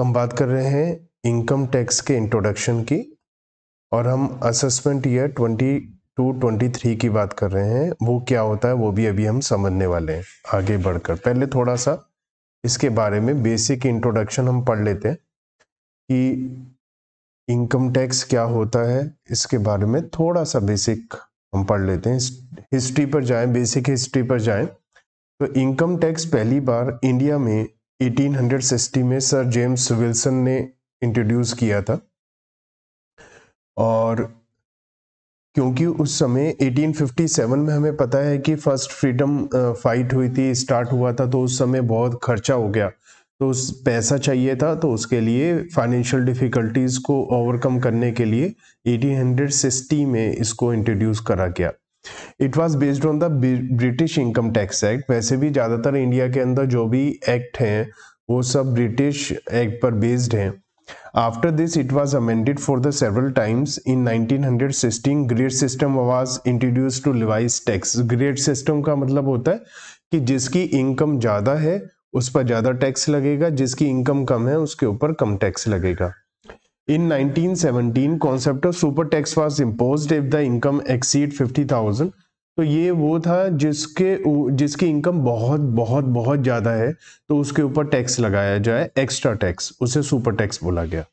हम बात कर रहे हैं इनकम टैक्स के इंट्रोडक्शन की और हम assessment year twenty two twenty three की बात कर रहे हैं वो क्या होता है वो भी अभी हम समझने वाले हैं आगे बढ़कर पहले थोड़ा सा इसके बारे में बेसिक इंट्रोडक्शन हम पढ़ लेते हैं कि इनकम टैक्स क्या होता है इसके बारे में थोड़ा सा बेसिक हम पढ़ लेते हैं हिस्ट्री पर जाएं बेसिक हिस्ट्री पर जाएं तो इनकम टैक्स पहली बार इंडिया में 1860 में सर जेम्स विल्सन ने इंट्रोड्यूस किया था और क्योंकि उस समय 1857 में हमें पता है कि फर्स्ट फ्रीडम फाइट हुई थी स्टार्ट हुआ था तो उस समय बहुत खर्चा हो गया तो उस पैसा चाहिए था तो उसके लिए फाइनेंशियल डिफ़िकल्टीज़ को ओवरकम करने के लिए 1860 में इसको इंट्रोड्यूस करा गया it was based on the British income tax act वैसे भी ज़्यादातर इंडिया के अंदर जो भी एक्ट हैं वो सब ब्रिटिश एक्ट पर बेस्ड हैं after this it was amended for the several times in 1916 grade system was introduce to levies tax grade system का मतलब होता है कि जिसकी इनकम ज़्यादा है उस पर ज़्यादा टैक्स लगेगा जिसकी इनकम कम है उसके ऊपर कम टैक्स लगेगा In 1917, concept of super tax was imposed if the income exceed 50,000. तो ये वो था जिसके जिसकी इनकम बहुत बहुत बहुत ज़्यादा है तो उसके ऊपर टैक्स लगाया जाए एक्स्ट्रा टैक्स उसे सुपर टैक्स बोला गया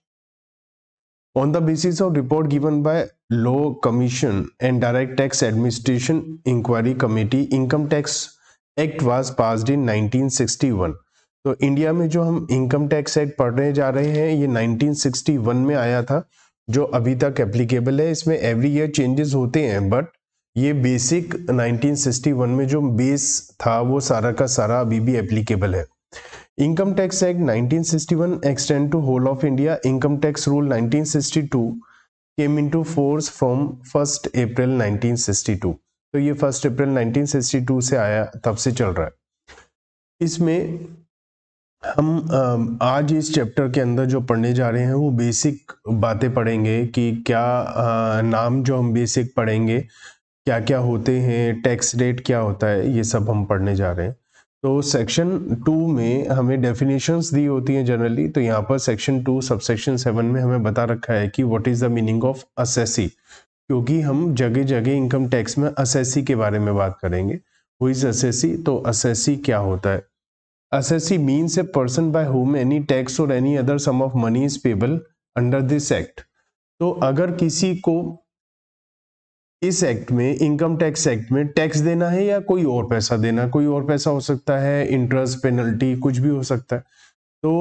on the basis of report given by law commission and direct tax administration enquiry committee income tax act was pass in 1961 तो इंडिया में जो हम इनकम टैक्स एक्ट पढ़ने जा रहे हैं ये 1961 में आया था जो अभी तक एप्लीकेबल है इसमें एवरी ईयर चेंजेस होते हैं बट ये बेसिक 1961 में जो बेस था वो सारा का सारा अभी भी एप्लीकेबल है income tax act 1961 sixty one extend to whole of India income tax rule 1962 came into force from first April 1962 तो ये फर्स्ट अप्रैल 1962 से आया तब से चल रहा है इसमें हम आज इस चैप्टर के अंदर जो पढ़ने जा रहे हैं वो बेसिक बातें पढ़ेंगे कि क्या नाम जो हम बेसिक पढ़ेंगे क्या क्या होते हैं टैक्स रेट क्या होता है ये सब हम पढ़ने जा रहे हैं तो सेक्शन टू में हमें डेफिनेशंस दी होती हैं जनरली तो यहाँ पर section two subsection seven में हमें बता रखा है कि what is the meaning of assessee क्योंकि हम जगह जगह इनकम टैक्स में असेसी के बारे में बात करेंगे हुई असेसी तो असेसी क्या होता है Assessee means a person by whom any tax or any other sum of money is payable under this act. तो अगर किसी को इस एक्ट में इनकम टैक्स एक्ट में टैक्स देना है या कोई और पैसा देना कोई और पैसा हो सकता है इंटरेस्ट पेनल्टी कुछ भी हो सकता है तो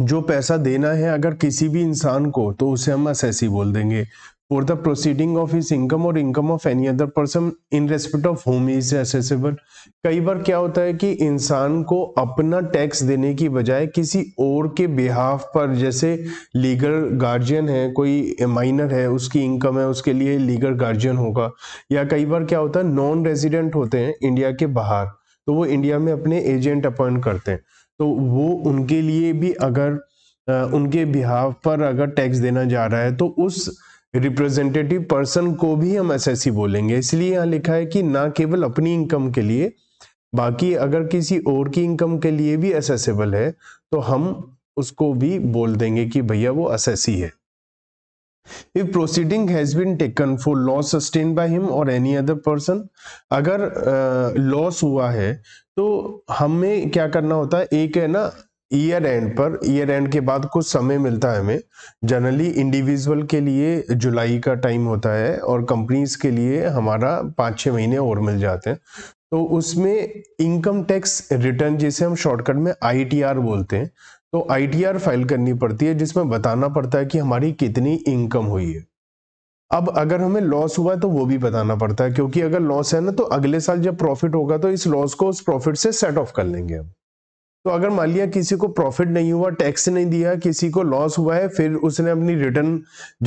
जो पैसा देना है अगर किसी भी इंसान को तो उसे हम असेसी बोल देंगे for the proceeding of his income or income of any other person in respect of whom is accessible कई बार क्या होता है कि इंसान को अपना टैक्स देने की बजाय किसी और के बिहाफ पर जैसे लीगल गार्जियन है कोई माइनर है उसकी इनकम है उसके लिए लीगल गार्जियन होगा या कई बार क्या होता है नॉन रेजिडेंट होते हैं इंडिया के बाहर तो वो इंडिया में अपने एजेंट अपॉइंट करते हैं तो वो उनके लिए भी अगर उनके बिहाफ पर अगर टैक्स देना जा रहा है तो उस रिप्रेजेंटेटिव पर्सन को भी हम एस बोलेंगे इसलिए यहाँ लिखा है कि ना केवल अपनी इनकम के लिए बाकी अगर किसी और की इनकम के लिए भी एसेसेबल है तो हम उसको भी बोल देंगे कि भैया वो असेसी है if proceeding has been taken for loss sustain by him और एनी अदर पर्सन अगर लॉस हुआ है तो हमें क्या करना होता है एक है ना ईयर एंड पर ईयर एंड के बाद कुछ समय मिलता है हमें जनरली इंडिविजुअल के लिए जुलाई का टाइम होता है और कंपनीज के लिए हमारा पाँच छः महीने और मिल जाते हैं तो उसमें इनकम टैक्स रिटर्न जिसे हम शॉर्टकट में आईटीआर बोलते हैं तो आईटीआर फाइल करनी पड़ती है जिसमें बताना पड़ता है कि हमारी कितनी इनकम हुई है अब अगर हमें लॉस हुआ तो वो भी बताना पड़ता है क्योंकि अगर लॉस है ना तो अगले साल जब प्रॉफिट होगा तो इस लॉस को उस प्रॉफिट से सेट ऑफ कर लेंगे हम तो अगर मान लिया किसी को प्रॉफिट नहीं हुआ टैक्स नहीं दिया किसी को लॉस हुआ है फिर उसने अपनी रिटर्न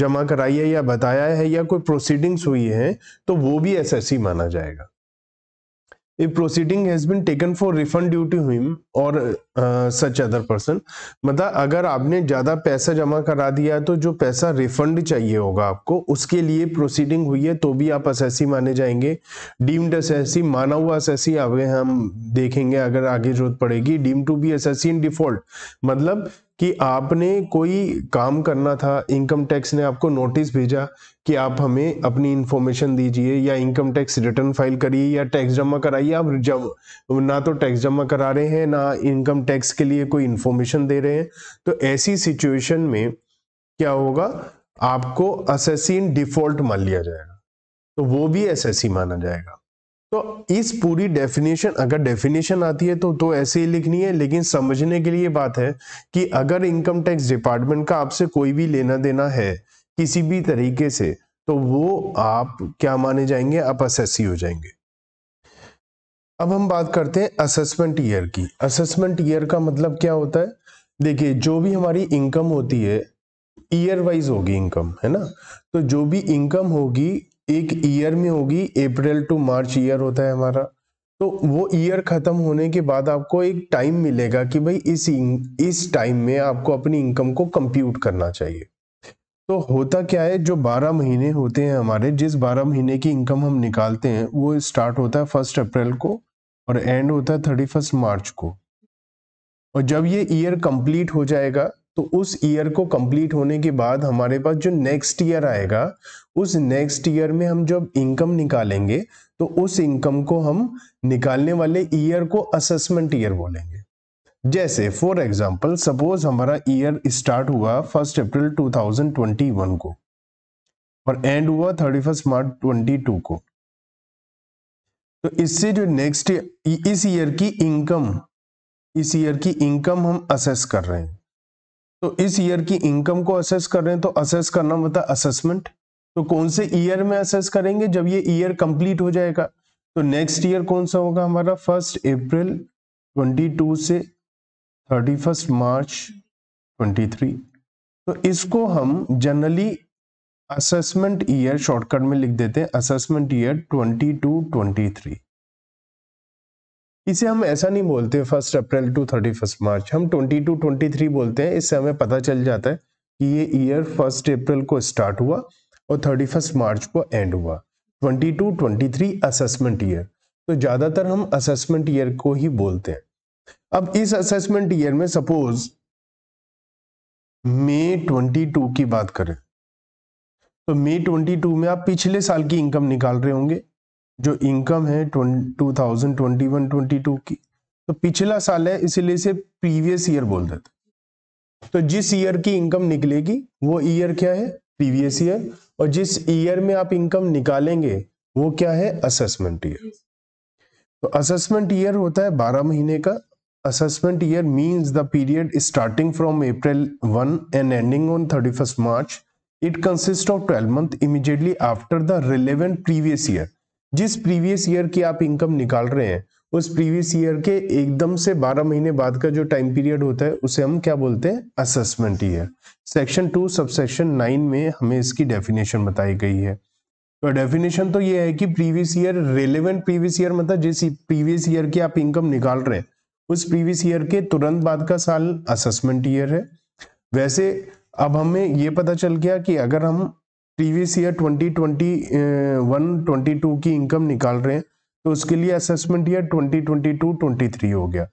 जमा कराई है या बताया है या कोई प्रोसीडिंग्स हुई है तो वो भी एसएससी माना जाएगा if proceeding has been taken for refund due to him or uh, such other person मतलब अगर आपने ज़्यादा पैसा जमा करा दिया है तो जो पैसा रिफंड चाहिए होगा आपको उसके लिए प्रोसीडिंग हुई है तो भी आप असैसी माने जाएंगे डीम्ड असैसी माना हुआ असैसी आगे हम देखेंगे अगर आगे जरूरत पड़ेगी deem to be assessee in default मतलब कि आपने कोई काम करना था इनकम टैक्स ने आपको नोटिस भेजा कि आप हमें अपनी इन्फॉर्मेशन दीजिए या इनकम टैक्स रिटर्न फाइल करिए या टैक्स जमा कराइए आप जब ना तो टैक्स जमा करा रहे हैं ना इनकम टैक्स के लिए कोई इन्फॉर्मेशन दे रहे हैं तो ऐसी सिचुएशन में क्या होगा आपको असेसिन डिफॉल्ट मान लिया जाएगा तो वो भी एस माना जाएगा तो इस पूरी डेफिनेशन अगर डेफिनेशन आती है तो तो ऐसे ही लिखनी है लेकिन समझने के लिए बात है कि अगर इनकम टैक्स डिपार्टमेंट का आपसे कोई भी लेना देना है किसी भी तरीके से तो वो आप क्या माने जाएंगे आप असेसी हो जाएंगे अब हम बात करते हैं असेसमेंट ईयर की असेसमेंट ईयर का मतलब क्या होता है देखिए जो भी हमारी इनकम होती है ईयर वाइज होगी इनकम है ना तो जो भी इनकम होगी एक ईयर में होगी अप्रैल टू मार्च ईयर होता है हमारा तो वो ईयर ख़त्म होने के बाद आपको एक टाइम मिलेगा कि भाई इस इस टाइम में आपको अपनी इनकम को कंप्यूट करना चाहिए तो होता क्या है जो 12 महीने होते हैं हमारे जिस 12 महीने की इनकम हम निकालते हैं वो स्टार्ट होता है फर्स्ट अप्रैल को और एंड होता है थर्टी फर्स्ट मार्च को और जब ये ईयर कंप्लीट हो जाएगा तो उस ईयर को कंप्लीट होने के बाद हमारे पास जो नेक्स्ट ईयर आएगा उस नेक्स्ट ईयर में हम जब इनकम निकालेंगे तो उस इनकम को हम निकालने वाले ईयर को असेसमेंट ईयर बोलेंगे जैसे फॉर एग्जाम्पल सपोज हमारा ईयर स्टार्ट हुआ फर्स्ट अप्रैल 2021 को और एंड हुआ thirty first March twenty two को तो इससे जो नेक्स्ट इस ईयर की इनकम इस ईयर की इनकम हम असेस कर रहे हैं तो इस ईयर की इनकम को असेस कर रहे हैं तो असेस करना मतलब असेसमेंट तो कौन से ईयर में असेस करेंगे जब ये ईयर कंप्लीट हो जाएगा तो नेक्स्ट ईयर कौन सा होगा हमारा फर्स्ट अप्रैल 22 से 31 मार्च 23 तो इसको हम जनरली असेसमेंट ईयर शॉर्टकट में लिख देते हैं असेसमेंट ईयर 22 23 इसे हम ऐसा नहीं बोलते first April to thirty first March हम ट्वेंटी टू ट्वेंटी थ्री बोलते हैं इससे हमें पता चल जाता है कि ये ईयर फर्स्ट अप्रैल को स्टार्ट हुआ और थर्टी फर्स्ट मार्च को एंड हुआ twenty two twenty three assessment year तो ज़्यादातर हम असेसमेंट ईयर को ही बोलते हैं अब इस असेसमेंट ईयर में सपोज मे टू की बात करें तो मे टू में आप पिछले साल की इनकम निकाल रहे होंगे जो इनकम है two thousand twenty one twenty two की तो पिछला साल है इसीलिए इसे प्रीवियस ईयर बोल देते तो जिस ईयर की इनकम निकलेगी वो ईयर क्या है प्रीवियस ईयर और जिस ईयर में आप इनकम निकालेंगे वो क्या है असेसमेंट ईयर तो असेसमेंट ईयर होता है बारह महीने का assessment year means the period starting from April 1 and ending on 31st March it consist of 12 month immediately after the relevant previous year जिस प्रीवियस ईयर की आप इनकम निकाल रहे हैं उस प्रीवियस ईयर के एकदम से 12 महीने बाद का जो टाइम पीरियड होता है उसे हम क्या बोलते हैं assessment year section two subsection nine में हमें इसकी डेफिनेशन बताई गई है तो डेफिनेशन तो ये है कि previous year relevant previous year मतलब जिस प्रीवियस ईयर की आप इनकम निकाल रहे हैं उस प्रीवियस ईयर के तुरंत बाद का साल असेसमेंट ईयर है वैसे अब हमें ये पता चल गया कि अगर हम प्रीवियस ईयर 2021 22 की इनकम निकाल रहे हैं तो उसके लिए असेसमेंट ईयर 2022 23 हो गया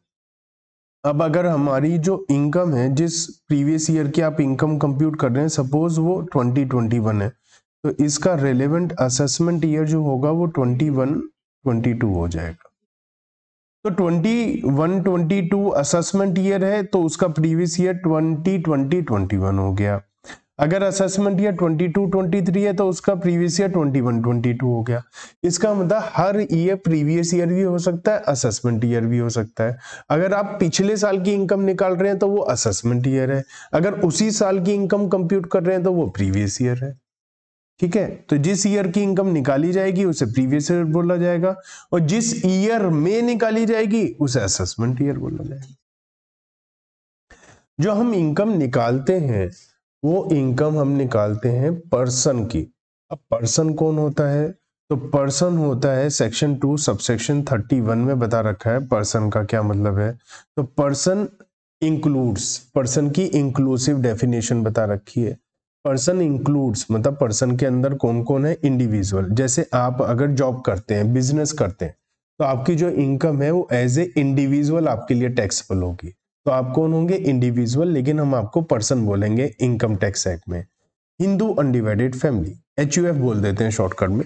अब अगर हमारी जो इनकम है जिस प्रीवियस ईयर की आप इनकम कंप्यूट कर रहे हैं सपोज वो 2021 है तो इसका रेलेवेंट असेसमेंट ईयर जो होगा वो 21 22 हो जाएगा तो 21 22 असेसमेंट ईयर है तो उसका प्रीवियस ईयर 2020 21 हो गया अगर असेसमेंट ईयर 22 23 है तो उसका प्रीवियस ईयर 21 22 हो गया इसका मतलब हर ईयर प्रीवियस ईयर भी हो सकता है असेसमेंट ईयर भी हो सकता है अगर आप पिछले साल की इनकम निकाल रहे हैं तो वो असेसमेंट ईयर है अगर उसी साल की इनकम कंप्यूट कर रहे हैं तो वो प्रीवियस ईयर है ठीक है तो जिस ईयर की इनकम निकाली जाएगी उसे प्रीवियस ईयर बोला जाएगा और जिस ईयर में निकाली जाएगी उसे असेसमेंट ईयर बोला जाएगा जो हम इनकम निकालते हैं वो इनकम हम निकालते हैं पर्सन की अब पर्सन कौन होता है तो पर्सन होता है section two subsection thirty one में बता रखा है पर्सन का क्या मतलब है तो पर्सन इंक्लूड्स पर्सन की इंक्लूसिव डेफिनेशन बता रखी है पर्सन इंक्लूड्स मतलब पर्सन के अंदर कौन कौन है इंडिविजुअल जैसे आप अगर जॉब करते हैं बिजनेस करते हैं तो आपकी जो इनकम है वो एज ए इंडिविजुअल आपके लिए टैक्सेबल होगी तो आप कौन होंगे इंडिविजुअल लेकिन हम आपको पर्सन बोलेंगे इनकम टैक्स एक्ट में हिंदू अनडिवाइडेड फैमिली एच बोल देते हैं शॉर्टकट में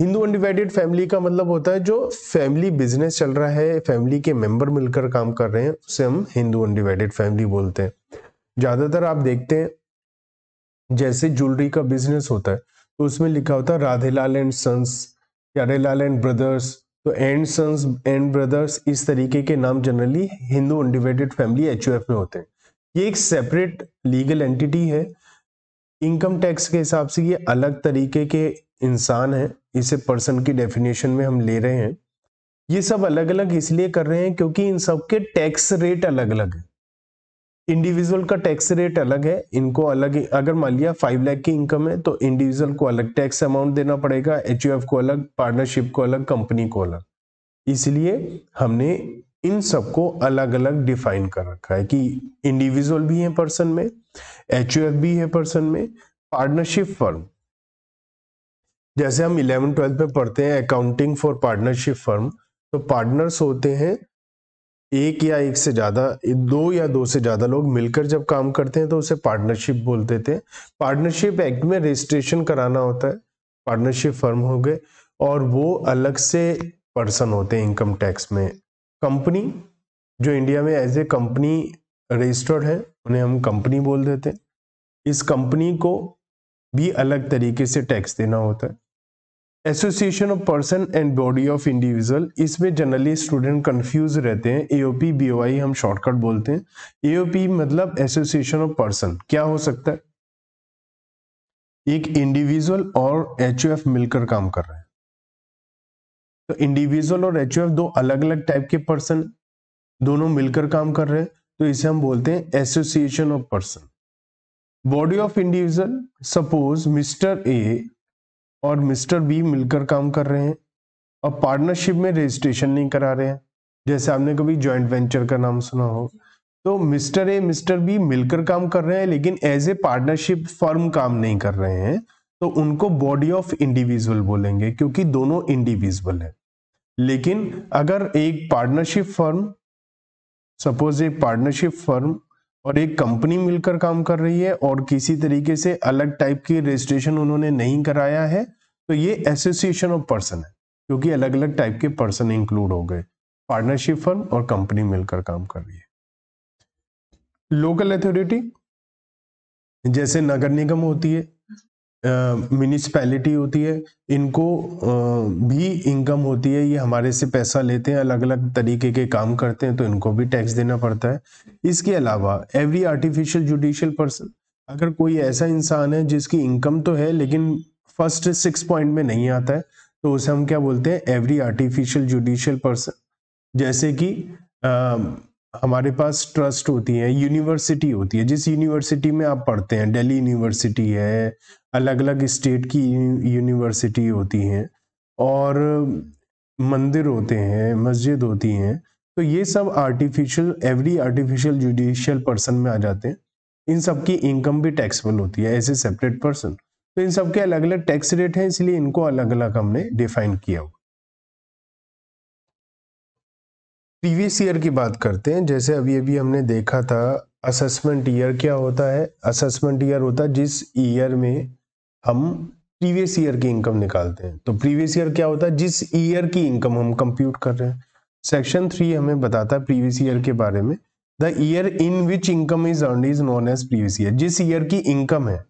हिंदू अनडिवाइडेड फैमिली का मतलब होता है जो फैमिली बिजनेस चल रहा है फैमिली के मेंबर मिलकर काम कर रहे हैं उसे हम हिंदू अनडिवाइडेड फैमिली बोलते हैं ज्यादातर आप देखते हैं जैसे ज्वेलरी का बिजनेस होता है तो उसमें लिखा होता है Radhelal and sons Pyarelal and brothers तो एंड सन्स एंड ब्रदर्स इस तरीके के नाम generally Hindu undivided family H में होते हैं ये एक सेपरेट लीगल एंटिटी है इनकम टैक्स के हिसाब से ये अलग तरीके के इंसान है इसे पर्सन की डेफिनेशन में हम ले रहे हैं ये सब अलग अलग इसलिए कर रहे हैं क्योंकि इन सब के टैक्स रेट अलग अलग है इंडिविजुअल का टैक्स रेट अलग है इनको अलग अगर मान लिया फाइव लाख की इनकम है तो इंडिविजुअल को अलग टैक्स अमाउंट देना पड़ेगा एच को अलग पार्टनरशिप को अलग कंपनी को अलग इसलिए हमने इन सबको अलग अलग डिफाइन कर रखा है कि इंडिविजुअल भी है पर्सन में एच भी है पर्सन में पार्टनरशिप फर्म जैसे हम इलेवन ट्वेल्थ में पढ़ते हैं अकाउंटिंग फॉर पार्टनरशिप फर्म तो पार्टनर्स होते हैं एक या एक से ज़्यादा दो या दो से ज़्यादा लोग मिलकर जब काम करते हैं तो उसे पार्टनरशिप बोलते थे पार्टनरशिप एक्ट में रजिस्ट्रेशन कराना होता है पार्टनरशिप फर्म हो गए और वो अलग से पर्सन होते हैं इनकम टैक्स में कंपनी जो इंडिया में एज ए कंपनी रजिस्टर्ड है उन्हें हम कंपनी बोल देते हैं इस कंपनी को भी अलग तरीके से टैक्स देना होता है association of person and body of individual इसमें जनरली स्टूडेंट कंफ्यूज रहते हैं एओपी बीओआई हम शॉर्टकट बोलते हैं एओपी मतलब एसोसिएशन ऑफ पर्सन क्या हो सकता है एक इंडिविजुअल और एच मिलकर काम कर रहे हैं तो इंडिविजुअल और एच दो अलग अलग टाइप के पर्सन दोनों मिलकर काम कर रहे हैं तो इसे हम बोलते हैं association of person body of individual suppose mister A और मिस्टर बी मिलकर काम कर रहे हैं और पार्टनरशिप में रजिस्ट्रेशन नहीं करा रहे हैं जैसे आपने कभी जॉइंट वेंचर का नाम सुना हो तो मिस्टर ए मिस्टर बी मिलकर काम कर रहे हैं लेकिन एज ए पार्टनरशिप फर्म काम नहीं कर रहे हैं तो उनको बॉडी ऑफ इंडिविजुअल बोलेंगे क्योंकि दोनों इंडिविजुअल है लेकिन अगर एक पार्टनरशिप फर्म सपोज एक पार्टनरशिप फर्म और एक कंपनी मिलकर काम कर रही है और किसी तरीके से अलग टाइप की रजिस्ट्रेशन उन्होंने नहीं कराया है तो ये एसोसिएशन ऑफ पर्सन है क्योंकि अलग अलग टाइप के पर्सन इंक्लूड हो गए पार्टनरशिप फर्म और कंपनी मिलकर काम कर रही है लोकल अथॉरिटी जैसे नगर निगम होती है म्यूनिसपैलिटी होती है इनको आ, भी इनकम होती है ये हमारे से पैसा लेते हैं अलग अलग तरीके के काम करते हैं तो इनको भी टैक्स देना पड़ता है इसके अलावा एवरी आर्टिफिशियल जुडिशियल पर्सन अगर कोई ऐसा इंसान है जिसकी इनकम तो है लेकिन फर्स्ट सिक्स पॉइंट में नहीं आता है तो उसे हम क्या बोलते हैं एवरी आर्टिफिशियल जुडिशियल पर्सन जैसे कि हमारे पास ट्रस्ट होती है यूनिवर्सिटी होती है जिस यूनिवर्सिटी में आप पढ़ते हैं दिल्ली यूनिवर्सिटी है अलग अलग स्टेट की यूनिवर्सिटी होती हैं और मंदिर होते हैं मस्जिद होती हैं तो ये सब artificial every artificial judicial person में आ जाते हैं इन सब की इनकम भी टैक्सेबल होती है एज ए सेपरेट पर्सन तो इन सब के अलग अलग टैक्स रेट हैं इसलिए इनको अलग अलग हमने डिफाइन किया हुआ प्रीवियस ईयर की बात करते हैं जैसे अभी अभी हमने देखा था असेसमेंट ईयर क्या होता है असेसमेंट ईयर होता है जिस ईयर में हम प्रीवियस ईयर की इनकम निकालते हैं तो प्रीवियस ईयर क्या होता है जिस ईयर की इनकम हम कंप्यूट कर रहे हैं सेक्शन थ्री हमें बताता है प्रीवियस ईयर के बारे में the year in which income is earn is known as previous year जिस ईयर की इनकम है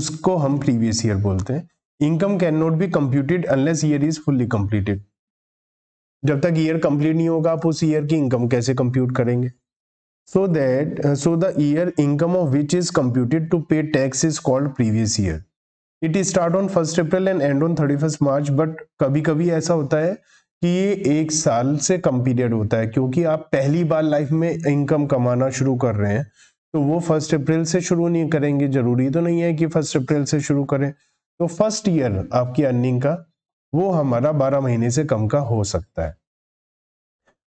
उसको हम प्रीवियस ईयर बोलते हैं income can not be computed unless year is fully completed जब तक ईयर कंप्लीट नहीं होगा आप उस ईयर की इनकम कैसे कंप्यूट करेंगे so that so the year income of which is computed to pay tax is called previous year it is start on first April and end on thirty first March but कभी कभी ऐसा होता है कि ये एक साल से कम पीरियड होता है क्योंकि आप पहली बार लाइफ में इनकम कमाना शुरू कर रहे हैं तो वो फर्स्ट अप्रैल से शुरू नहीं करेंगे जरूरी तो नहीं है कि फर्स्ट अप्रैल से शुरू करें तो फर्स्ट ईयर आपकी अर्निंग का वो हमारा बारह महीने से कम का हो सकता है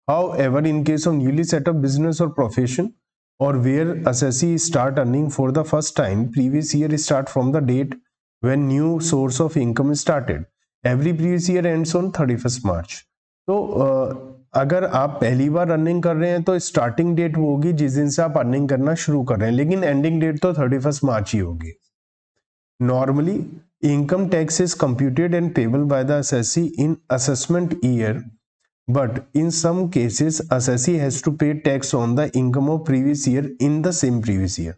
however in case of newly setup business और प्रोफेशन और where assessee start earning for the first time previous year start from the date when new source of income started every previous year end on thirty first March तो अगर आप पहली बार running कर रहे हैं तो स्टार्टिंग डेट वो होगी जिस दिन से आप अर्निंग करना शुरू कर रहे हैं लेकिन एंडिंग डेट तो थर्टी फर्स्ट मार्च ही होगी normally income tax is computed and payable by the assessee in assessment year but in some cases assessee has to pay tax on the income of previous year in the same previous year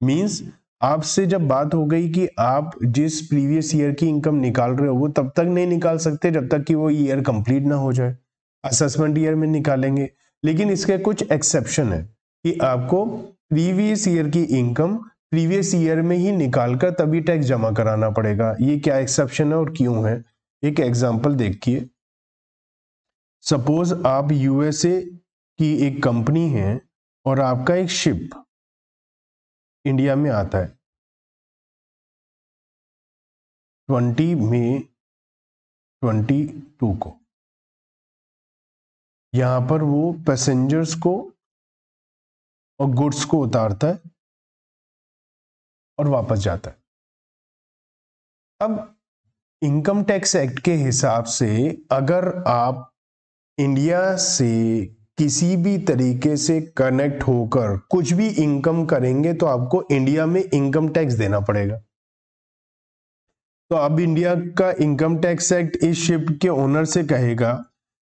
means आपसे जब बात हो गई कि आप जिस previous year की income निकाल रहे हो वो तब तक नहीं निकाल सकते जब तक कि वो ईयर कंप्लीट ना हो जाए असेसमेंट ईयर में निकालेंगे लेकिन इसके कुछ एक्सेप्शन है कि आपको प्रीवियस ईयर की इनकम प्रीवियस ईयर में ही निकाल कर तभी टैक्स जमा कराना पड़ेगा ये क्या एक्सेप्शन है और क्यों है एक एग्जाम्पल देखिए सपोज आप यूएसए की एक कंपनी है और आपका एक शिप इंडिया में आता है ट्वेंटी मई ट्वेंटी टू को यहाँ पर वो पैसेंजर्स को और गुड्स को उतारता है और वापस जाता है अब इनकम टैक्स एक्ट के हिसाब से अगर आप इंडिया से किसी भी तरीके से कनेक्ट होकर कुछ भी इनकम करेंगे तो आपको इंडिया में इनकम टैक्स देना पड़ेगा तो अब इंडिया का इनकम टैक्स एक्ट इस शिप के ओनर से कहेगा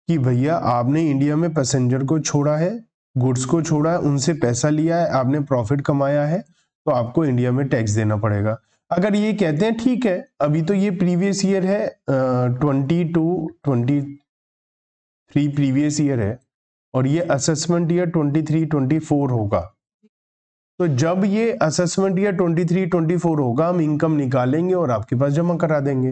कि भैया आपने इंडिया में पैसेंजर को छोड़ा है गुड्स को छोड़ा है उनसे पैसा लिया है आपने प्रॉफिट कमाया है तो आपको इंडिया में टैक्स देना पड़ेगा अगर ये कहते हैं ठीक है अभी तो ये प्रीवियस ईयर है twenty two twenty three previous year है और ये assessment year twenty three twenty four होगा तो जब ये assessment year twenty three twenty four होगा हम इनकम निकालेंगे और आपके पास जमा करा देंगे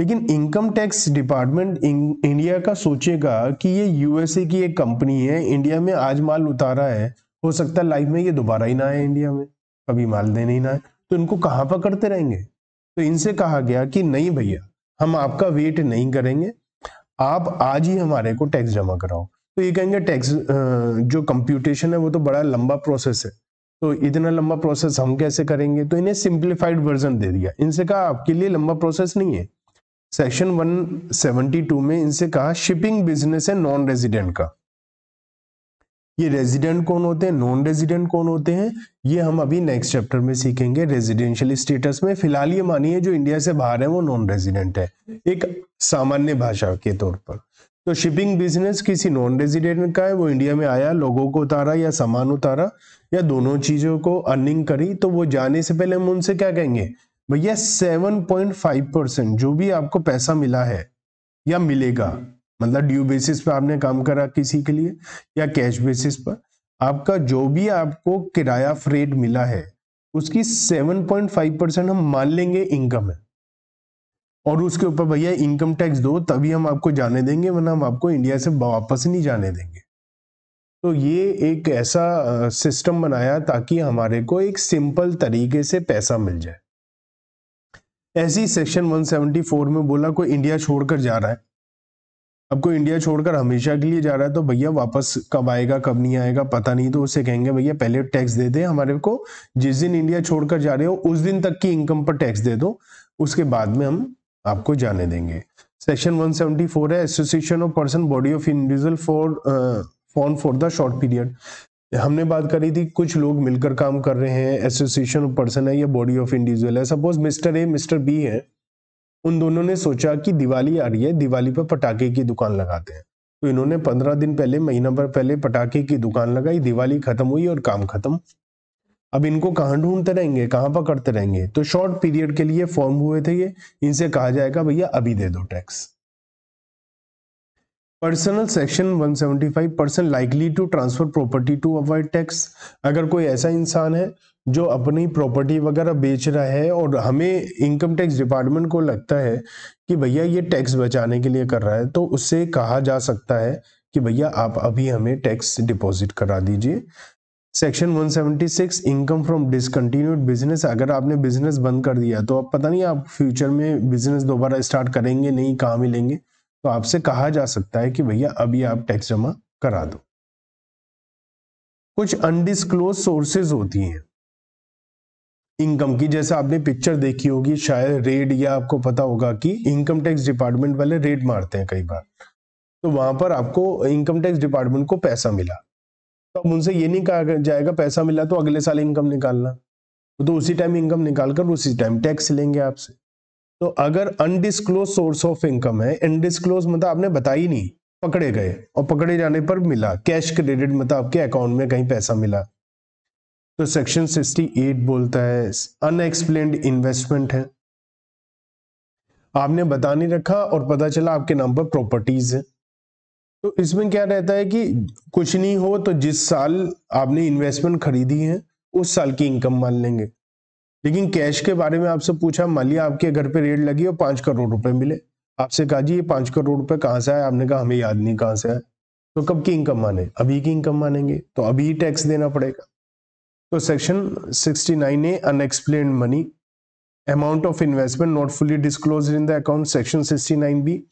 लेकिन इनकम टैक्स डिपार्टमेंट इंडिया का सोचेगा कि ये यूएसए की एक कंपनी है इंडिया में आज माल उतारा है हो सकता है लाइफ में ये दोबारा ही ना आए इंडिया में कभी माल देने ही ना है तो इनको कहाँ पकड़ते रहेंगे तो इनसे कहा गया कि नहीं भैया हम आपका वेट नहीं करेंगे आप आज ही हमारे को टैक्स जमा कराओ तो ये कहेंगे टैक्स जो कंप्यूटेशन है वो तो बड़ा लंबा प्रोसेस है तो इतना लंबा प्रोसेस हम कैसे करेंगे तो इन्हें सिंप्लीफाइड वर्जन दे दिया इनसे कहा आपके लिए लंबा प्रोसेस नहीं है सेक्शन 172 में इनसे कहा शिपिंग बिजनेस है नॉन रेजिडेंट का ये रेजिडेंट कौन होते हैं नॉन रेजिडेंट कौन होते हैं ये हम अभी नेक्स्ट चैप्टर में सीखेंगे रेजिडेंशियल स्टेटस में फिलहाल ये मानिए जो इंडिया से बाहर है वो नॉन रेजिडेंट है एक सामान्य भाषा के तौर पर तो शिपिंग बिजनेस किसी नॉन रेजिडेंट का है वो इंडिया में आया लोगों को उतारा या सामान उतारा या दोनों चीजों को अर्निंग करी तो वो जाने से पहले हम उनसे क्या कहेंगे भैया सेवन पॉइंट फाइव परसेंट जो भी आपको पैसा मिला है या मिलेगा मतलब ड्यू बेसिस पर आपने काम करा किसी के लिए या कैश बेसिस पर आपका जो भी आपको किराया फ्रेट मिला है उसकी 7.5 परसेंट हम मान लेंगे इनकम है और उसके ऊपर भैया इनकम टैक्स दो तभी हम आपको जाने देंगे वरना हम आपको इंडिया से वापस नहीं जाने देंगे तो ये एक ऐसा सिस्टम बनाया ताकि हमारे को एक सिंपल तरीके से पैसा मिल जाए ऐसी सेक्शन 174 में बोला कोई इंडिया छोड़कर जा रहा है आपको इंडिया छोड़कर हमेशा के लिए जा रहा है तो भैया वापस कब आएगा कब नहीं आएगा पता नहीं तो उसे कहेंगे भैया पहले टैक्स दे दे हमारे को जिस दिन इंडिया छोड़कर जा रहे हो उस दिन तक की इनकम पर टैक्स दे दो उसके बाद में हम आपको जाने देंगे सेक्शन 174 है association of person body of individual for form for the short period हमने बात करी थी कुछ लोग मिलकर काम कर रहे हैं एसोसिएशन ऑफ पर्सन है या बॉडी ऑफ इंडिविजुअल है suppose mister A mister B है उन दोनों ने सोचा कि दिवाली आ रही है दिवाली पर पटाखे की दुकान लगाते हैं तो इन्होंने पंद्रह दिन पहले महीना भर पहले पटाखे की दुकान लगाई दिवाली खत्म हुई और काम खत्म अब इनको कहाँ ढूंढते रहेंगे कहाँ पकड़ते रहेंगे तो शॉर्ट पीरियड के लिए फॉर्म हुए थे ये इनसे कहा जाएगा भैया अभी दे दो tax personal section 175 percent likely to transfer property to avoid tax अगर कोई ऐसा इंसान है जो अपनी प्रॉपर्टी वगैरह बेच रहा है और हमें इनकम टैक्स डिपार्टमेंट को लगता है कि भैया ये टैक्स बचाने के लिए कर रहा है तो उससे कहा जा सकता है कि भैया आप अभी हमें टैक्स डिपॉजिट करा दीजिए section 176 income from discontinued business अगर आपने बिजनेस बंद कर दिया तो अब पता नहीं आप फ्यूचर में बिजनेस दोबारा स्टार्ट करेंगे नहीं कहाँ मिलेंगे तो आपसे कहा जा सकता है कि भैया अभी आप टैक्स जमा करा दो कुछ अनडिस्क्लोज सोर्सेज होती हैं इनकम की जैसे आपने पिक्चर देखी होगी शायद रेड या आपको पता होगा कि इनकम टैक्स डिपार्टमेंट वाले रेड मारते हैं कई बार तो वहां पर आपको इनकम टैक्स डिपार्टमेंट को पैसा मिला तो अब उनसे ये नहीं कहा जाएगा पैसा मिला तो अगले साल इनकम निकालना तो उसी टाइम इनकम निकालकर उसी टाइम टैक्स लेंगे आपसे तो अगर अनडिस्क्लोज सोर्स ऑफ इनकम है अनडिस्क्लोज मतलब आपने बताई नहीं पकड़े गए और पकड़े जाने पर मिला कैश क्रेडिट मतलब आपके अकाउंट में कहीं पैसा मिला तो सेक्शन 68 बोलता है अनएक्सप्लेन्ड इन्वेस्टमेंट है आपने बता नहीं रखा और पता चला आपके नाम पर प्रॉपर्टीज है तो इसमें क्या रहता है कि कुछ नहीं हो तो जिस साल आपने इन्वेस्टमेंट खरीदी है उस साल की इनकम मान लेंगे लेकिन कैश के बारे में आपसे पूछा मालिया आपके घर पे रेड लगी और पांच करोड़ रुपए मिले आपसे कहा जी ये पांच करोड़ रुपए कहाँ से आए आपने कहा हमें याद नहीं कहाँ से आए तो कब की इनकम माने अभी की इनकम मानेंगे तो अभी टैक्स देना पड़ेगा तो section sixty nine A unexplain money amount of investment not fully disclose in the account section nine B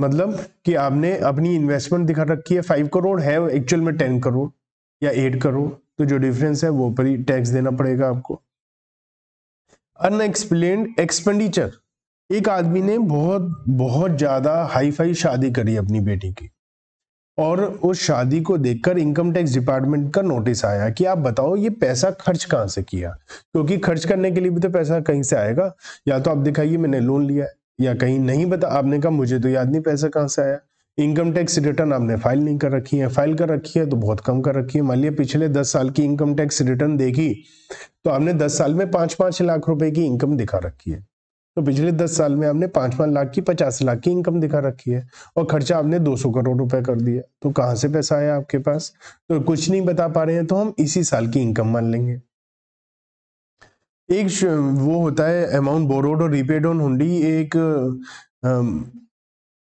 मतलब कि आपने अपनी इन्वेस्टमेंट दिखा रखी है फाइव करोड़ है एक्चुअल में टेन करोड़ या एट करोड़ तो जो डिफरेंस है वो पर ही टैक्स देना पड़ेगा आपको अनएक्सप्लेन एक्सपेंडिचर एक आदमी ने बहुत बहुत ज़्यादा हाई फाई शादी करी अपनी बेटी की और उस शादी को देखकर इनकम टैक्स डिपार्टमेंट का नोटिस आया कि आप बताओ ये पैसा खर्च कहाँ से किया क्योंकि खर्च करने के लिए भी तो पैसा कहीं से आएगा या तो आप दिखाइए मैंने लोन लिया या कहीं नहीं बता आपने कहा मुझे तो याद नहीं पैसा कहाँ से आया इनकम टैक्स रिटर्न आपने फाइल नहीं कर रखी है फाइल कर रखी है तो बहुत कम कर रखी है मान लिया पिछले दस साल की इनकम टैक्स रिटर्न देखी तो आपने दस साल में पांच पांच लाख रुपए की इनकम दिखा रखी है तो पिछले दस साल में आपने पांच पांच लाख की पचास लाख की इनकम दिखा रखी है और खर्चा आपने दो सौ करोड़ रुपए कर दिया तो कहाँ से पैसा आया आपके पास तो कुछ नहीं बता पा रहे हैं तो हम इसी साल की इनकम मान लेंगे एक वो होता है अमाउंट बोरोड और रिपेड ऑन हुडी एक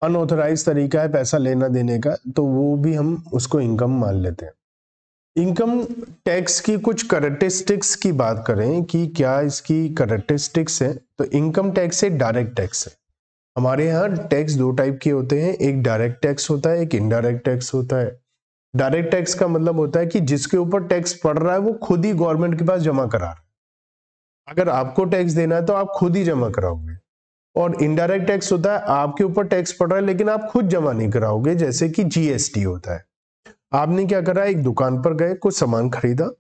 अनऑथराइज तरीका है पैसा लेना देने का तो वो भी हम उसको इनकम मान लेते हैं इनकम टैक्स की कुछ करेक्टिस्टिक्स की बात करें कि क्या इसकी करेक्टिस्टिक्स है तो इनकम टैक्स है डायरेक्ट टैक्स है हमारे यहाँ टैक्स दो टाइप के होते हैं एक डायरेक्ट टैक्स होता है एक इनडायरेक्ट टैक्स होता है डायरेक्ट टैक्स का मतलब होता है कि जिसके ऊपर टैक्स पड़ रहा है वो खुद ही गवर्नमेंट के पास जमा करा रहा है अगर आपको टैक्स देना है तो आप खुद ही जमा कराओगे और इनडायरेक्ट टैक्स होता है आपके ऊपर टैक्स पड़ रहा है लेकिन आप खुद जमा नहीं कराओगे जैसे कि जीएसटी होता है आपने क्या करा एक दुकान पर गए कुछ सामान खरीदा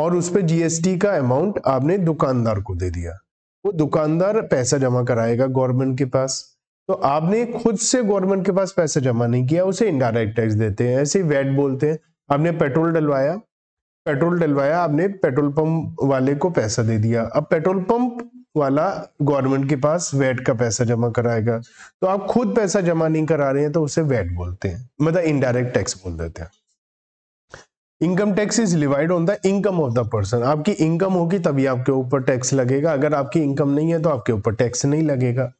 और उस पर जीएसटी का अमाउंट आपने दुकानदार को दे दिया वो दुकानदार पैसा जमा कराएगा गवर्नमेंट के पास तो आपने खुद से गवर्नमेंट के पास पैसा जमा नहीं किया उसे इनडायरेक्ट टैक्स देते हैं ऐसे वैट बोलते हैं आपने पेट्रोल डलवाया पेट्रोल डलवाया आपने पेट्रोल पंप वाले को पैसा दे दिया अब पेट्रोल पंप वाला गवर्नमेंट के पास वैट का पैसा जमा कराएगा तो आप खुद पैसा जमा नहीं करा रहे हैं तो उसे वैट बोलते हैं मतलब इनडायरेक्ट टैक्स बोल देते हैं income tax is divide on the income of the person आपकी इनकम होगी तभी आपके ऊपर टैक्स लगेगा अगर आपकी इनकम नहीं है तो आपके ऊपर टैक्स नहीं लगेगा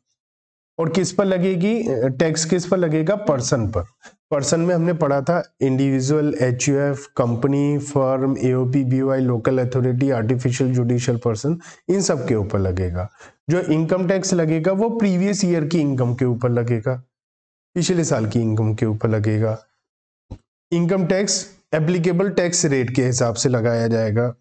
और किस पर लगेगी टैक्स किस पर लगेगा पर्सन पर पर्सन में हमने पढ़ा था individual H U F company firm AOP B Y local authority artificial judicial person इन सब के ऊपर लगेगा जो इनकम टैक्स लगेगा वो प्रीवियस ईयर की इनकम के ऊपर लगेगा पिछले साल की इनकम के ऊपर लगेगा income tax applicable tax rate के हिसाब से लगाया जाएगा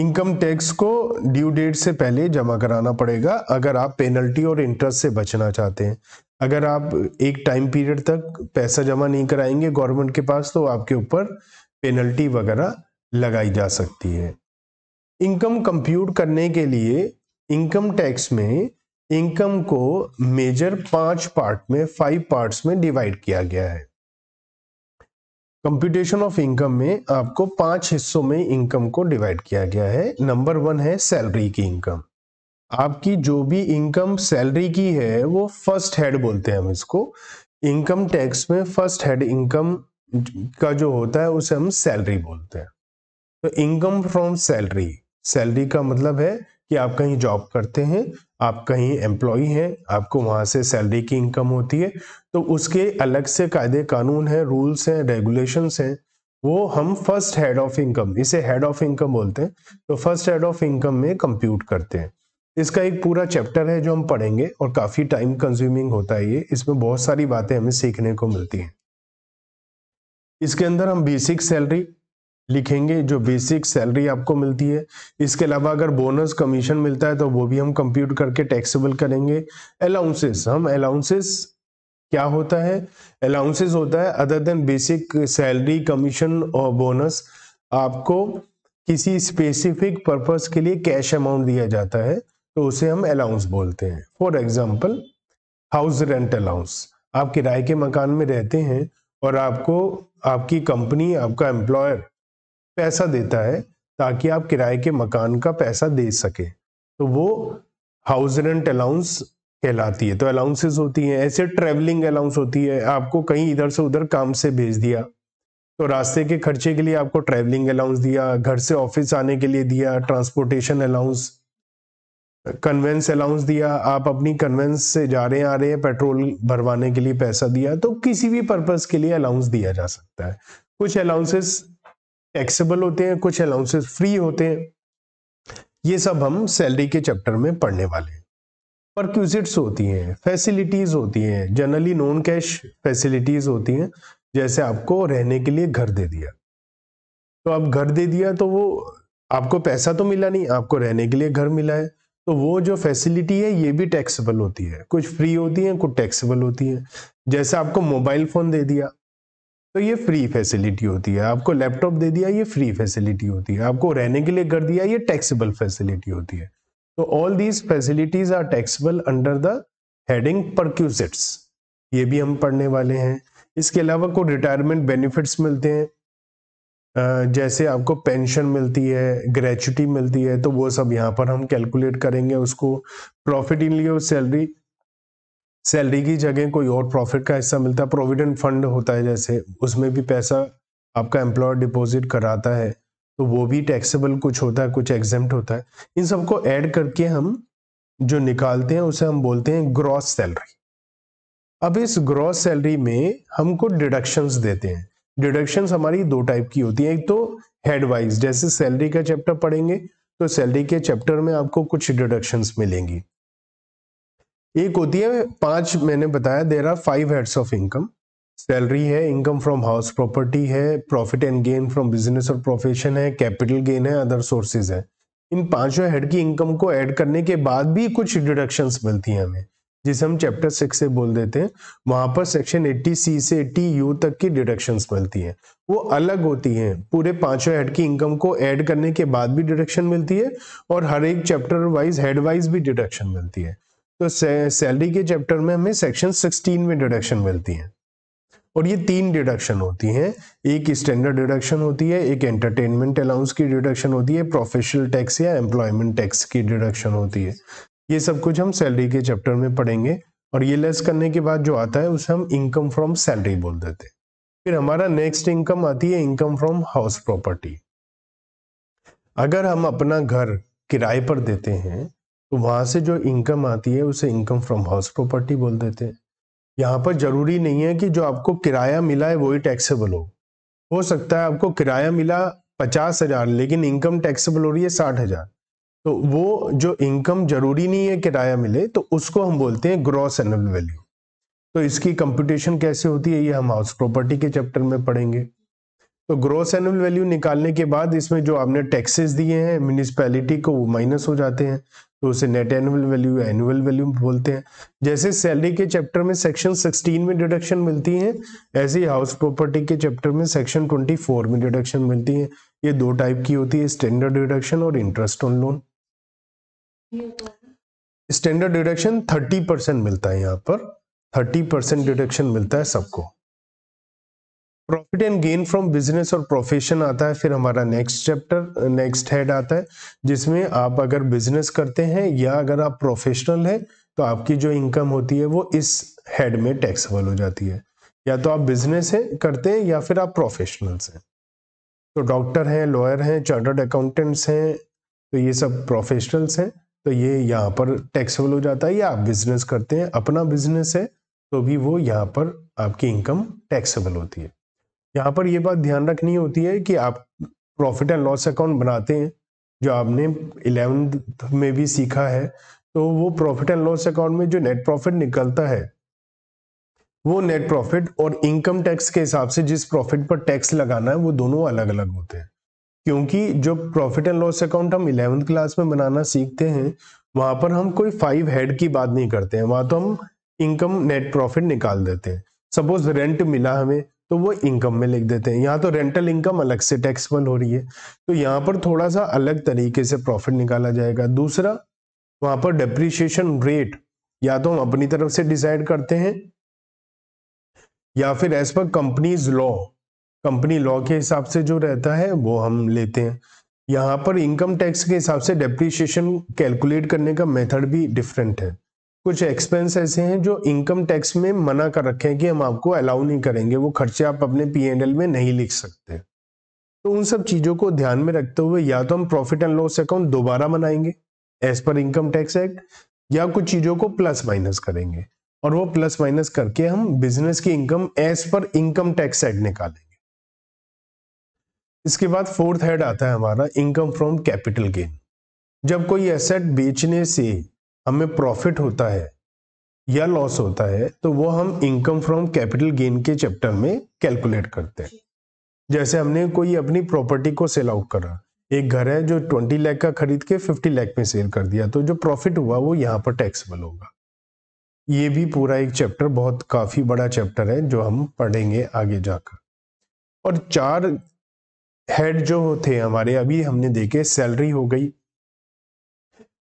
इनकम टैक्स को ड्यू डेट से पहले जमा कराना पड़ेगा अगर आप पेनल्टी और इंटरेस्ट से बचना चाहते हैं अगर आप एक टाइम पीरियड तक पैसा जमा नहीं कराएंगे गवर्नमेंट के पास तो आपके ऊपर पेनल्टी वगैरह लगाई जा सकती है इनकम कंप्यूट करने के लिए इनकम टैक्स में इनकम को मेजर पांच पार्ट में फाइव पार्ट्स में डिवाइड किया गया है कंप्यूटेशन ऑफ इनकम में आपको पांच हिस्सों में इनकम को डिवाइड किया गया है नंबर वन है सैलरी की इनकम आपकी जो भी इनकम सैलरी की है वो फर्स्ट हेड बोलते हैं हम इसको इनकम टैक्स में फर्स्ट हेड इनकम का जो होता है उसे हम सैलरी बोलते हैं तो इनकम फ्रॉम सैलरी सैलरी का मतलब है कि आप कहीं जॉब करते हैं आप कहीं एम्प्लॉय हैं आपको वहां से सैलरी की इनकम होती है तो उसके अलग से कायदे कानून हैं रूल्स हैं रेगुलेशंस हैं वो हम फर्स्ट हेड ऑफ इनकम इसे हेड ऑफ इनकम बोलते हैं तो फर्स्ट हेड ऑफ इनकम में कंप्यूट करते हैं इसका एक पूरा चैप्टर है जो हम पढ़ेंगे और काफ़ी टाइम कंज्यूमिंग होता है ये इसमें बहुत सारी बातें हमें सीखने को मिलती हैं इसके अंदर हम बेसिक सैलरी लिखेंगे जो बेसिक सैलरी आपको मिलती है इसके अलावा अगर बोनस कमीशन मिलता है तो वो भी हम कंप्यूट करके टैक्सेबल करेंगे अलाउंसेस हम अलाउंसेस क्या होता है अलाउंसेस होता है other than basic salary commission और बोनस आपको किसी स्पेसिफिक पर्पस के लिए कैश अमाउंट दिया जाता है तो उसे हम अलाउंस बोलते हैं for example house rent allowance आप किराए के मकान में रहते हैं और आपको आपकी कंपनी आपका एम्प्लॉयर पैसा देता है ताकि आप किराए के मकान का पैसा दे सकें तो वो हाउस रेंट अलाउंस कहलाती है तो अलाउंसेस होती हैं ऐसे ट्रेवलिंग अलाउंस होती है आपको कहीं इधर से उधर काम से भेज दिया तो रास्ते के खर्चे के लिए आपको ट्रैवलिंग अलाउंस दिया घर से ऑफिस आने के लिए दिया ट्रांसपोर्टेशन अलाउंस कन्वेंस अलाउंस दिया आप अपनी कन्वेंस से जा रहे हैं आ रहे हैं पेट्रोल भरवाने के लिए पैसा दिया तो किसी भी पर्पस के लिए अलाउंस दिया जा सकता है कुछ अलाउंसेस टैक्सेबल होते हैं कुछ अलाउंसेस फ्री होते हैं ये सब हम सैलरी के चैप्टर में पढ़ने वाले हैं परक्यूजिट्स होती हैं फैसिलिटीज़ होती हैं जनरली नॉन कैश फैसिलिटीज़ होती हैं जैसे आपको रहने के लिए घर दे दिया तो आप घर दे दिया तो वो आपको पैसा तो मिला नहीं आपको रहने के लिए घर मिला है तो वो जो फैसिलिटी है ये भी टैक्सेबल होती है कुछ फ्री होती है कुछ टैक्सेबल होती है जैसे आपको मोबाइल फ़ोन दे दिया तो ये फ्री फैसिलिटी होती है आपको लैपटॉप दे दिया ये फ्री फैसिलिटी होती है आपको रहने के लिए कर दिया ये टैक्सेबल फैसिलिटी होती है तो all these facilities are taxable under the heading perquisites ये भी हम पढ़ने वाले हैं इसके अलावा को रिटायरमेंट बेनिफिट्स मिलते हैं जैसे आपको पेंशन मिलती है ग्रेचुटी मिलती है तो वो सब यहाँ पर हम कैलकुलेट करेंगे उसको प्रॉफिट इन लिए सैलरी सैलरी की जगह कोई और प्रॉफिट का हिस्सा मिलता है प्रोविडेंट फंड होता है जैसे उसमें भी पैसा आपका एम्प्लॉयर डिपॉजिट कराता है तो वो भी टैक्सेबल कुछ होता है कुछ एग्जेम्ट होता है इन सबको ऐड करके हम जो निकालते हैं उसे हम बोलते हैं ग्रॉस सैलरी अब इस ग्रॉस सैलरी में हमको डिडक्शंस देते हैं डिडक्शन हमारी दो टाइप की होती है एक तो हेडवाइज जैसे सैलरी का चैप्टर पढ़ेंगे तो सैलरी के चैप्टर में आपको कुछ डिडक्शन मिलेंगी एक होती है पांच मैंने बताया there are five heads of income salary है इनकम फ्रॉम हाउस प्रॉपर्टी है profit and gain from business और प्रोफेशन है कैपिटल गेन है अदर सोर्सेज है इन पांचों हेड की इनकम को ऐड करने के बाद भी कुछ डिडक्शंस मिलती हैं हमें जिसे हम चैप्टर सिक्स से बोल देते हैं वहां पर सेक्शन एट्टी सी से एट्टी यू तक की डिडक्शन मिलती हैं वो अलग होती हैं पूरे पांचों हेड की इनकम को ऐड करने के बाद भी डिडक्शन मिलती है और हर एक चैप्टर वाइज हेड वाइज भी डिडक्शन मिलती है तो सैलरी के चैप्टर में हमें सेक्शन सिक्सटीन में डिडक्शन मिलती है और ये तीन डिडक्शन होती हैं एक स्टैंडर्ड डिडक्शन होती है एक एंटरटेनमेंट अलाउंस की डिडक्शन होती है प्रोफेशनल टैक्स या एम्प्लॉयमेंट टैक्स की डिडक्शन होती है ये सब कुछ हम सैलरी के चैप्टर में पढ़ेंगे और ये लेस करने के बाद जो आता है उसे हम इनकम फ्रॉम सैलरी बोल देते हैं फिर हमारा नेक्स्ट इनकम आती है इनकम फ्रॉम हाउस प्रॉपर्टी अगर हम अपना घर किराए पर देते हैं तो वहां से जो इनकम आती है उसे इनकम फ्रॉम हाउस प्रॉपर्टी बोल देते हैं यहाँ पर ज़रूरी नहीं है कि जो आपको किराया मिला है वही टैक्सेबल हो हो सकता है आपको किराया मिला पचास हज़ार लेकिन इनकम टैक्सेबल हो रही है साठ हज़ार तो वो जो इनकम जरूरी नहीं है किराया मिले तो उसको हम बोलते हैं ग्रॉस एनुअल वैल्यू तो इसकी कंप्यूटेशन कैसे होती है ये हम हाउस प्रॉपर्टी के चैप्टर में पढ़ेंगे तो ग्रॉस एनुअल वैल्यू निकालने के बाद इसमें जो आपने टैक्सेस दिए हैं म्यूनिसपैलिटी को वो माइनस हो जाते हैं तो उसे net annual value annual value बोलते हैं जैसे सैलरी के चैप्टर में सेक्शन 16 में डिडक्शन मिलती है ऐसे ही हाउस प्रॉपर्टी के चैप्टर में सेक्शन 24 में डिडक्शन मिलती है ये दो टाइप की होती है स्टैंडर्ड डिडक्शन और interest on loan standard deduction thirty percent मिलता है यहाँ पर थर्टी परसेंट डिडक्शन मिलता है सबको profit and gain from business और प्रोफेशन आता है फिर हमारा नेक्स्ट चैप्टर नेक्स्ट हेड आता है जिसमें आप अगर बिजनेस करते हैं या अगर आप प्रोफेशनल है तो आपकी जो इनकम होती है वो इस हेड में टैक्सेबल हो जाती है या तो आप बिजनेस है करते हैं या फिर आप प्रोफेशनल्स हैं तो डॉक्टर हैं लॉयर हैं चार्टर्ड अकाउंटेंट्स हैं तो ये सब प्रोफेशनल्स हैं तो ये यहाँ पर टैक्सेबल हो जाता है या आप बिजनेस करते हैं अपना बिजनेस है तो भी वो यहाँ पर आपकी इनकम टैक्सेबल होती है यहाँ पर ये बात ध्यान रखनी होती है कि आप प्रॉफिट एंड लॉस अकाउंट बनाते हैं जो आपने इलेवेंथ में भी सीखा है तो वो प्रॉफिट एंड लॉस अकाउंट में जो नेट प्रॉफिट निकलता है वो नेट प्रॉफिट और इनकम टैक्स के हिसाब से जिस प्रॉफिट पर टैक्स लगाना है वो दोनों अलग अलग होते हैं क्योंकि जो प्रॉफिट एंड लॉस अकाउंट हम इलेवेंथ क्लास में बनाना सीखते हैं वहां पर हम कोई फाइव हेड की बात नहीं करते हैं वहां तो हम इनकम नेट प्रॉफिट निकाल देते हैं सपोज रेंट मिला हमें तो वो इनकम में लिख देते हैं यहाँ तो रेंटल इनकम अलग से टैक्सेबल हो रही है तो यहाँ पर थोड़ा सा अलग तरीके से प्रॉफिट निकाला जाएगा दूसरा वहां पर डेप्रिशिएशन रेट या तो हम अपनी तरफ से डिसाइड करते हैं या फिर as per companies law company law के हिसाब से जो रहता है वो हम लेते हैं यहाँ पर इनकम टैक्स के हिसाब से डेप्रीशिएशन कैलकुलेट करने का मेथड भी डिफरेंट है कुछ एक्सपेंस ऐसे हैं जो इनकम टैक्स में मना कर रखे हैं कि हम आपको अलाउ नहीं करेंगे वो खर्चे आप अपने पी एंड एल में नहीं लिख सकते तो उन सब चीज़ों को ध्यान में रखते हुए या तो हम प्रॉफिट एंड लॉस अकाउंट दोबारा बनाएंगे as per income tax act या कुछ चीज़ों को प्लस माइनस करेंगे और वो प्लस माइनस करके हम बिजनेस की income as per income tax act निकालेंगे इसके बाद फोर्थ हेड आता है हमारा इनकम फ्रॉम कैपिटल गेन जब कोई एसेट बेचने से हमें प्रॉफिट होता है या लॉस होता है तो वो हम इनकम फ्रॉम कैपिटल गेन के चैप्टर में कैलकुलेट करते हैं जैसे हमने कोई अपनी प्रॉपर्टी को सेल आउट करा एक घर है जो ट्वेंटी लाख का खरीद के फिफ्टी लाख में सेल कर दिया तो जो प्रॉफिट हुआ वो यहाँ पर टैक्सेबल होगा ये भी पूरा एक चैप्टर बहुत काफ़ी बड़ा चैप्टर है जो हम पढ़ेंगे आगे जाकर और चार हेड जो थे हमारे अभी हमने देखे सैलरी हो गई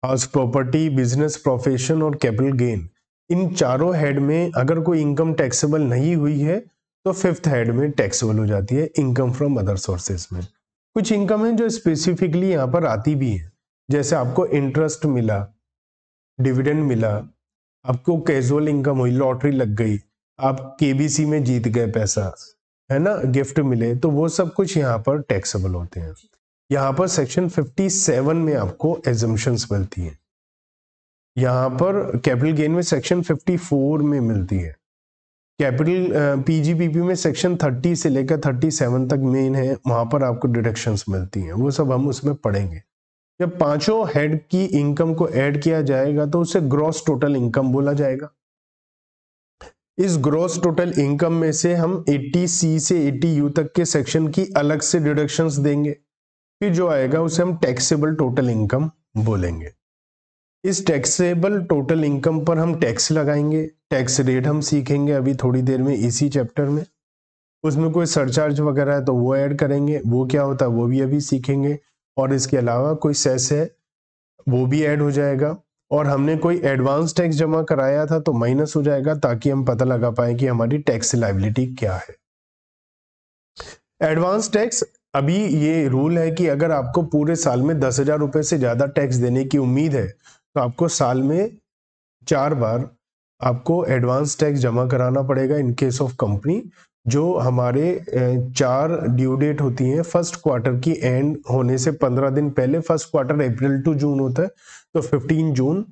हाउस प्रॉपर्टी बिजनेस प्रोफेशन और कैपिटल गेन इन चारों हेड में अगर कोई इनकम टैक्सेबल नहीं हुई है तो फिफ्थ हेड में टैक्सेबल हो जाती है इनकम फ्रॉम अदर सोर्सेज में कुछ इनकम है जो स्पेसिफिकली यहाँ पर आती भी है जैसे आपको इंटरेस्ट मिला डिविडेंड मिला आपको कैजुअल इनकम हुई लॉटरी लग गई आप केबीसी में जीत गए पैसा है ना गिफ्ट मिले तो वो सब कुछ यहाँ पर टैक्सेबल होते हैं यहाँ पर सेक्शन 57 में आपको एजम्पन्स मिलती है यहाँ पर कैपिटल गेन में सेक्शन 54 में मिलती है कैपिटल पीजीपीपी में सेक्शन 30 से लेकर 37 तक मेन है वहाँ पर आपको डिडक्शंस मिलती हैं वो सब हम उसमें पढ़ेंगे जब पांचों हेड की इनकम को ऐड किया जाएगा तो उसे ग्रॉस टोटल इनकम बोला जाएगा इस ग्रोस टोटल इनकम में से हम 80 सी से 80 यू तक के सेक्शन की अलग से डिडक्शंस देंगे फिर जो आएगा उसे हम टैक्सेबल टोटल इनकम बोलेंगे इस टैक्सेबल टोटल इनकम पर हम टैक्स लगाएंगे टैक्स रेट हम सीखेंगे अभी थोड़ी देर में इसी चैप्टर में उसमें कोई सरचार्ज वगैरह है तो वो ऐड करेंगे वो क्या होता है वो भी अभी सीखेंगे और इसके अलावा कोई सेस है वो भी ऐड हो जाएगा और हमने कोई एडवांस टैक्स जमा कराया था तो माइनस हो जाएगा ताकि हम पता लगा पाए कि हमारी टैक्स लाइबिलिटी क्या है एडवांस टैक्स अभी ये रूल है कि अगर आपको पूरे साल में दस हजार रुपए से ज़्यादा टैक्स देने की उम्मीद है तो आपको साल में चार बार आपको एडवांस टैक्स जमा कराना पड़ेगा इन केस ऑफ कंपनी जो हमारे चार ड्यू डेट होती हैं फर्स्ट क्वार्टर की एंड होने से पंद्रह दिन पहले first quarter April to June होता है तो फिफ्टीन जून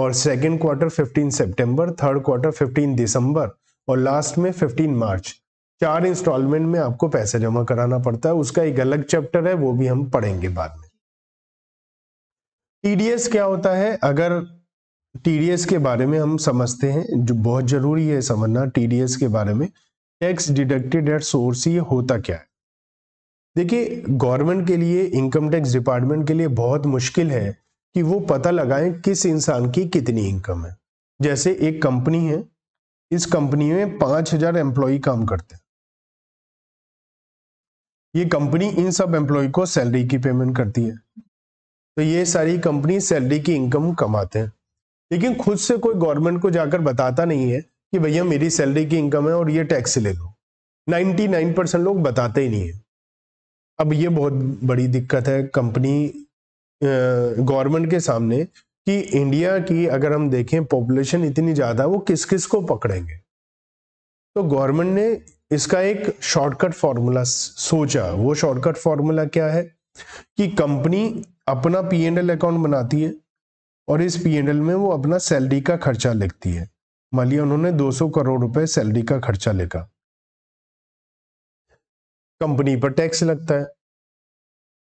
और second quarter fifteen September third quarter fifteen December और लास्ट में फिफ्टीन मार्च चार इंस्टॉलमेंट में आपको पैसा जमा कराना पड़ता है उसका एक अलग चैप्टर है वो भी हम पढ़ेंगे बाद में टीडीएस क्या होता है अगर टीडीएस के बारे में हम समझते हैं जो बहुत जरूरी है समझना टीडीएस के बारे में टैक्स डिडक्टेड एट सोर्स ये होता क्या है देखिए गवर्नमेंट के लिए इनकम टैक्स डिपार्टमेंट के लिए बहुत मुश्किल है कि वो पता लगाएं किस इंसान की कितनी इनकम है जैसे एक कंपनी है इस कंपनी में पांच हजार एम्प्लॉय काम करते हैं ये कंपनी इन सब एम्प्लॉय को सैलरी की पेमेंट करती है तो ये सारी कंपनी सैलरी की इनकम कमाते हैं लेकिन खुद से कोई गवर्नमेंट को जाकर बताता नहीं है कि भैया मेरी सैलरी की इनकम है और ये टैक्स ले लो 99 परसेंट लोग बताते ही नहीं है अब ये बहुत बड़ी दिक्कत है कंपनी गवर्नमेंट के सामने कि इंडिया की अगर हम देखें पॉपुलेशन इतनी ज़्यादा वो किस किस को पकड़ेंगे तो गवर्नमेंट ने इसका एक शॉर्टकट फार्मूला सोचा वो शॉर्टकट फार्मूला क्या है कि कंपनी अपना पी एंड एल अकाउंट बनाती है और इस पी एंड एल में वो अपना सैलरी का खर्चा लिखती है मान लिया उन्होंने 200 करोड़ रुपए सैलरी का खर्चा लेगा कंपनी पर टैक्स लगता है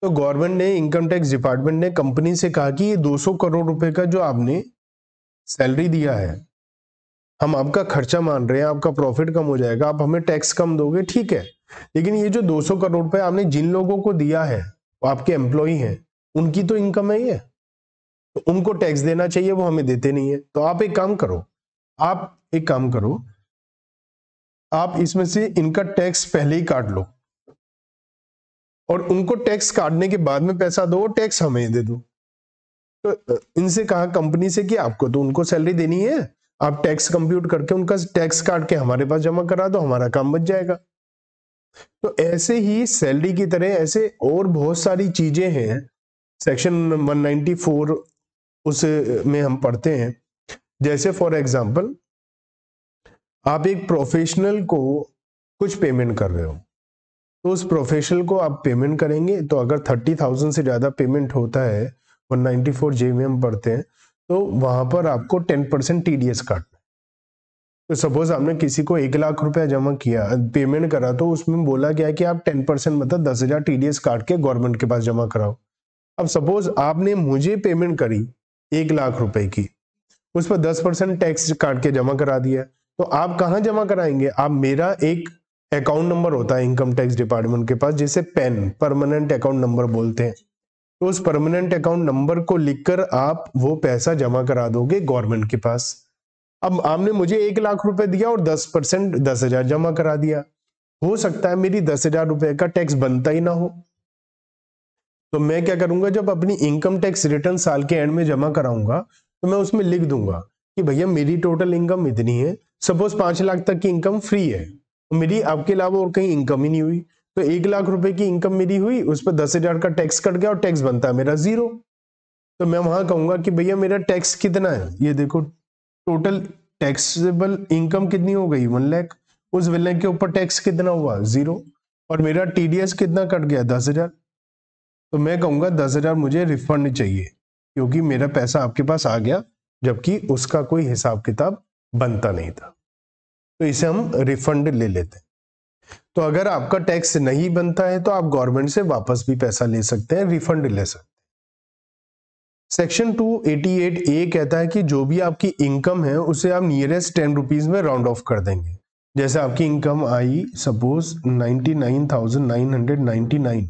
तो गवर्नमेंट ने इनकम टैक्स डिपार्टमेंट ने कंपनी से कहा कि ये 200 करोड़ रुपए का जो आपने सैलरी दिया है हम आपका खर्चा मान रहे हैं आपका प्रॉफिट कम हो जाएगा आप हमें टैक्स कम दोगे ठीक है लेकिन ये जो 200 करोड़ रुपए आपने जिन लोगों को दिया है वो आपके एम्प्लॉय हैं उनकी तो इनकम है ये तो उनको टैक्स देना चाहिए वो हमें देते नहीं है तो आप एक काम करो आप एक काम करो आप इसमें से इनका टैक्स पहले ही काट लो और उनको टैक्स काटने के बाद में पैसा दो टैक्स हमें दे दो तो इनसे कहा कंपनी से कि आपको तो उनको सैलरी देनी है आप टैक्स कंप्यूट करके उनका टैक्स काट के हमारे पास जमा करा दो हमारा काम बच जाएगा तो ऐसे ही सैलरी की तरह ऐसे और बहुत सारी चीजें हैं सेक्शन 194 उस में हम पढ़ते हैं जैसे फॉर एग्जाम्पल आप एक प्रोफेशनल को कुछ पेमेंट कर रहे हो तो उस प्रोफेशनल को आप पेमेंट करेंगे तो अगर थर्टी थाउजेंड से ज़्यादा पेमेंट होता है वन नाइन्टी फोर जे में हम पढ़ते हैं तो वहां पर आपको ten percent T D S काटना तो सपोज आपने किसी को एक लाख रुपया जमा किया पेमेंट करा तो उसमें बोला गया कि आप टेन परसेंट मतलब दस हज़ार टी डी एस काट के गवर्नमेंट के पास जमा कराओ अब सपोज आपने मुझे पेमेंट करी एक लाख रुपए की उस पर दस परसेंट टैक्स काट के जमा करा दिया तो आप कहाँ जमा कराएंगे आप मेरा एक अकाउंट नंबर होता है इनकम टैक्स डिपार्टमेंट के पास जिसे पेन परमानेंट अकाउंट नंबर बोलते हैं तो उस परमानेंट अकाउंट नंबर को लिखकर आप वो पैसा जमा करा दोगे गवर्नमेंट के पास अब आपने मुझे एक लाख रुपए दिया और दस परसेंट दस हजार जमा करा दिया हो सकता है मेरी दस हजार रुपए का टैक्स बनता ही ना हो तो मैं क्या करूंगा जब अपनी इनकम टैक्स रिटर्न साल के एंड में जमा कराऊंगा तो मैं उसमें लिख दूंगा कि भैया मेरी टोटल इनकम इतनी है सपोज पांच लाख तक की इनकम फ्री है तो मेरी आपके अलावा और कहीं इनकम ही नहीं हुई तो एक लाख रुपए की इनकम मेरी हुई उस पर दस हजार का टैक्स कट गया और टैक्स बनता है मेरा जीरो तो मैं वहां कहूंगा कि भैया मेरा टैक्स कितना है ये देखो टोटल टैक्सेबल इनकम कितनी हो गई वन लैख उस वन लैख के ऊपर टैक्स कितना हुआ जीरो और मेरा टीडीएस कितना कट गया दस हजार तो मैं कहूंगा दस हजार मुझे रिफंड चाहिए क्योंकि मेरा पैसा आपके पास आ गया जबकि उसका कोई हिसाब किताब बनता नहीं था तो इसे हम रिफंड ले लेते हैं तो अगर आपका टैक्स नहीं बनता है तो आप गवर्नमेंट से वापस भी पैसा ले सकते हैं रिफंड ले सकते हैं सेक्शन 288 ए कहता है कि जो भी आपकी इनकम है उसे आप नियरेस्ट टेन रुपीज में राउंड ऑफ कर देंगे जैसे आपकी इनकम आई सपोज 99,999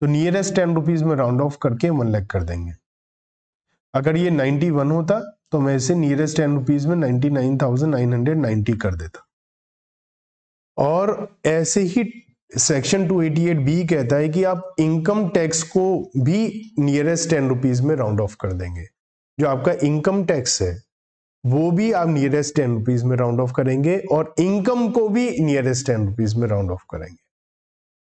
तो नियरेस्ट टेन रुपीज में राउंड ऑफ करके वन लैख कर देंगे अगर ये 91 होता तो मैं इसे नियरेस्ट टेन रुपीज में 99,990 कर देता और ऐसे ही सेक्शन 288 बी कहता है कि आप इनकम टैक्स को भी नियरेस्ट टेन रुपीज में राउंड ऑफ कर देंगे जो आपका इनकम टैक्स है वो भी आप नियरेस्ट टेन रुपीज में राउंड ऑफ करेंगे और इनकम को भी नियरेस्ट टेन रुपीज में राउंड ऑफ करेंगे